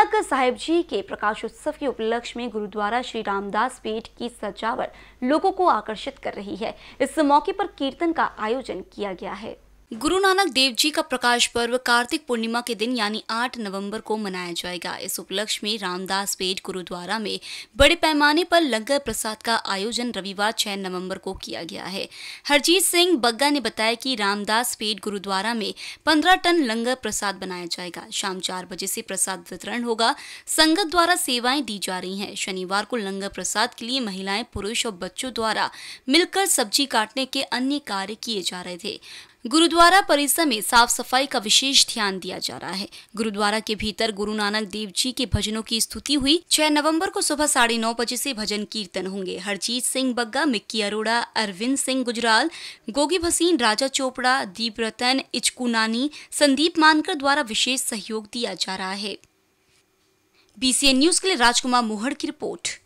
नानक साहेब जी के प्रकाशोत्सव के उपलक्ष्य में गुरुद्वारा श्री रामदास पेठ की सजावट लोगों को आकर्षित कर रही है इस मौके पर कीर्तन का आयोजन किया गया है गुरु नानक देव जी का प्रकाश पर्व कार्तिक पूर्णिमा के दिन यानी 8 नवंबर को मनाया जाएगा इस उपलक्ष्य में रामदास पेट गुरुद्वारा में बड़े पैमाने पर लंगर प्रसाद का आयोजन रविवार 6 नवंबर को किया गया है हरजीत सिंह बग्गा ने बताया कि रामदास पेट गुरुद्वारा में 15 टन लंगर प्रसाद बनाया जाएगा शाम चार बजे से प्रसाद वितरण होगा संगत द्वारा सेवाएं दी जा रही है शनिवार को लंगर प्रसाद के लिए महिलाएं पुरुष और बच्चों द्वारा मिलकर सब्जी काटने के अन्य कार्य किए जा रहे थे गुरुद्वारा परिसर में साफ सफाई का विशेष ध्यान दिया जा रहा है गुरुद्वारा के भीतर गुरु नानक देव जी के भजनों की स्तुति हुई 6 नवंबर को सुबह साढ़े नौ बजे से भजन कीर्तन होंगे हरजीत सिंह बग्गा मिक्की अरोड़ा अरविंद सिंह गुजराल गोगी भसीन राजा चोपड़ा दीप रतन इचकू नानी संदीप मानकर द्वारा विशेष सहयोग दिया जा रहा है बीसीएन न्यूज के लिए राजकुमार मोहड़ की रिपोर्ट